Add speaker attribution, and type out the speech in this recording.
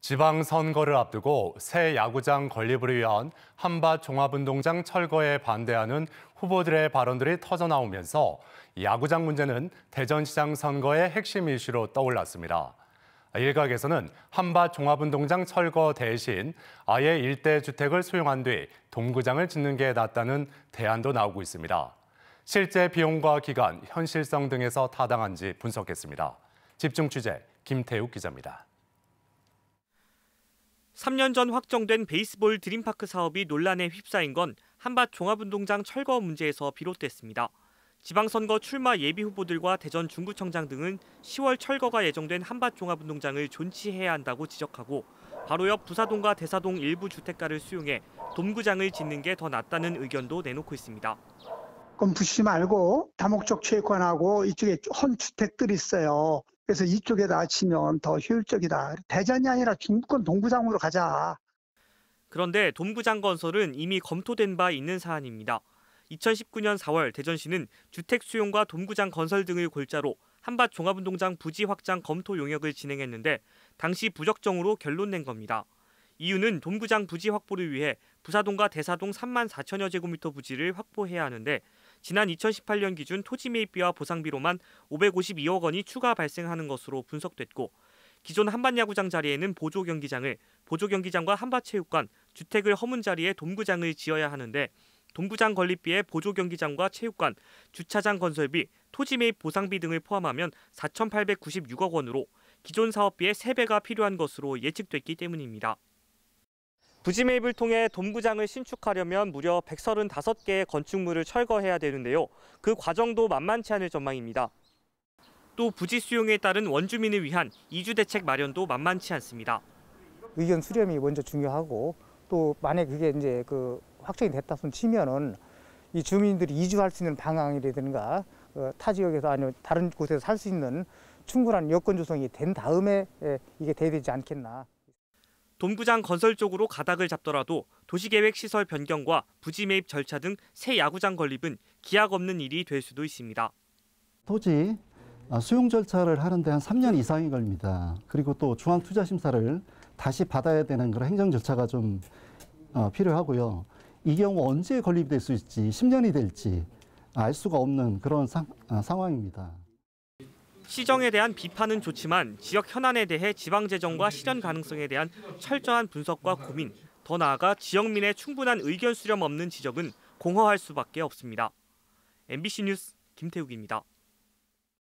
Speaker 1: 지방선거를 앞두고 새 야구장 건립을 위한 한밭종합운동장 철거에 반대하는 후보들의 발언들이 터져나오면서 야구장 문제는 대전시장 선거의 핵심 이슈로 떠올랐습니다. 일각에서는 한밭종합운동장 철거 대신 아예 일대 주택을 소용한 뒤 동구장을 짓는 게 낫다는 대안도 나오고 있습니다. 실제 비용과 기간, 현실성 등에서 타당한지 분석했습니다. 집중 취재 김태욱 기자입니다.
Speaker 2: 3년 전 확정된 베이스볼 드림파크 사업이 논란에 휩싸인 건 한밭 종합운동장 철거 문제에서 비롯됐습니다. 지방선거 출마 예비 후보들과 대전 중구청장 등은 10월 철거가 예정된 한밭 종합운동장을 존치해야 한다고 지적하고 바로 옆 부사동과 대사동 일부 주택가를 수용해 돔구장을 짓는 게 더 낫다는 의견도 내놓고 있습니다.
Speaker 1: 그럼 부시 말고 다목적 체육관하고 이쪽에 헌 주택들이 있어요. 그래서 이쪽에다 치면 더 효율적이다. 대전이 아니라 중부권 동구장으로 가자.
Speaker 2: 그런데 동구장 건설은 이미 검토된 바 있는 사안입니다. 2019년 4월 대전시는 주택 수용과 동구장 건설 등을 골자로 한밭 종합운동장 부지 확장 검토 용역을 진행했는데 당시 부적정으로 결론 낸 겁니다. 이유는 동구장 부지 확보를 위해 부사동과 대사동 3만 4천여 제곱미터 부지를 확보해야 하는데 지난 2018년 기준 토지 매입비와 보상비로만 552억 원이 추가 발생하는 것으로 분석됐고 기존 한반 야구장 자리에는 보조 경기장을 보조 경기장과 한밭 체육관, 주택을 허문 자리에 동구장을 지어야 하는데 동구장 건립비에 보조 경기장과 체육관, 주차장 건설비, 토지 매입 보상비 등을 포함하면 4,896억 원으로 기존 사업비의 3배가 필요한 것으로 예측됐기 때문입니다. 부지매입을 통해 돔구장을 신축하려면 무려 135개의 건축물을 철거해야 되는데요. 그 과정도 만만치 않을 전망입니다. 또 부지 수용에 따른 원주민을 위한 이주 대책 마련도 만만치 않습니다.
Speaker 1: 의견 수렴이 먼저 중요하고 또 만약 그게 이제 그 확정이 됐다 손 치면은 이 주민들이 이주할 수 있는 방향이라든가 그 타 지역에서 아니면 다른 곳에서 살 수 있는 충분한 여건 조성이 된 다음에 예, 이게 돼야 되지 않겠나.
Speaker 2: 돔구장 건설 쪽으로 가닥을 잡더라도 도시계획 시설 변경과 부지 매입 절차 등 새 야구장 건립은 기약 없는 일이 될 수도 있습니다.
Speaker 1: 토지 아, 수용 절차를 하는데 한 3년 이상이 걸립니다. 그리고 또 중앙 투자 심사를 다시 받아야 되는 그런 행정 절차가 좀 어, 필요하고요. 이 경우 언제 건립될 수 있지, 10년이 될지 알 수가 없는 그런 상, 아, 상황입니다.
Speaker 2: 시정에 대한 비판은 좋지만 지역 현안에 대해 지방재정과 실현 가능성에 대한 철저한 분석과 고민, 더 나아가 지역민의 충분한 의견 수렴 없는 지적은 공허할 수밖에 없습니다. MBC 뉴스 김태욱입니다.